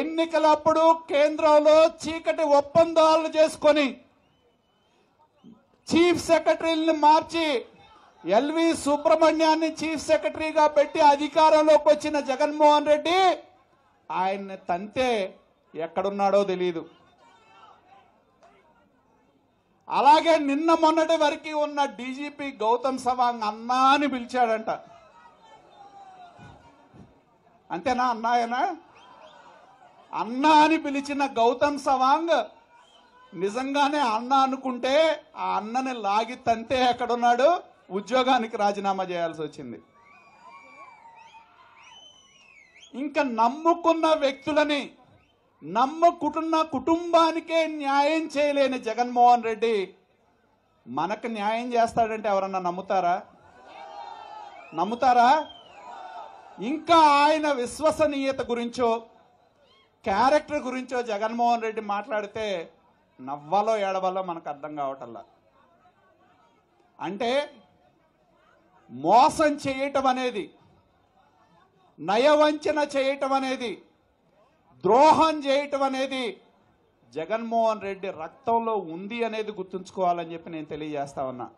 ఎన్నికలప్పుడు కేంద్రంలో చీకటి ఒప్పందాలు చేసుకొని చీఫ్ సెక్రటరీని మార్చి ఎల్వి సుబ్రహ్మణ్యాన్ని చీఫ్ సెక్రటరీగా పెట్టి అధికారంలోకి వచ్చిన జగన్మోహన్ రెడ్డి ఆయన్ని తంతే ఎక్కడున్నాడో తెలియదు అలాగే నిన్న మొన్నటి వరకు ఉన్న డీజీపీ గౌతమ్ సవాంగ్ అన్నా అని పిలిచాడంట అంతేనా అన్నాయనా అన్నా అని పిలిచిన గౌతమ్ సవాంగ్ నిజంగానే అన్న అనుకుంటే ఆ అన్నని లాగి తంతే ఎక్కడున్నాడు ఉద్యోగానికి రాజీనామా చేయాల్సి వచ్చింది ఇంకా నమ్ముకున్న వ్యక్తులని నమ్ముకుంటున్న కుటుంబానికే న్యాయం చేయలేని జగన్మోహన్ రెడ్డి మనకు న్యాయం చేస్తాడంటే ఎవరన్నా నమ్ముతారా నమ్ముతారా ఇంకా ఆయన విశ్వసనీయత గురించో క్యారెక్టర్ గురించో జగన్మోహన్ రెడ్డి మాట్లాడితే నవ్వాలో ఏడవాలో మనకు అర్థం కావటంలా అంటే మోసం చేయటం అనేది నయవంచన చేయటం అనేది ద్రోహం చేయటం అనేది జగన్మోహన్ రెడ్డి రక్తంలో ఉంది అనేది గుర్తుంచుకోవాలని చెప్పి నేను తెలియజేస్తా ఉన్నా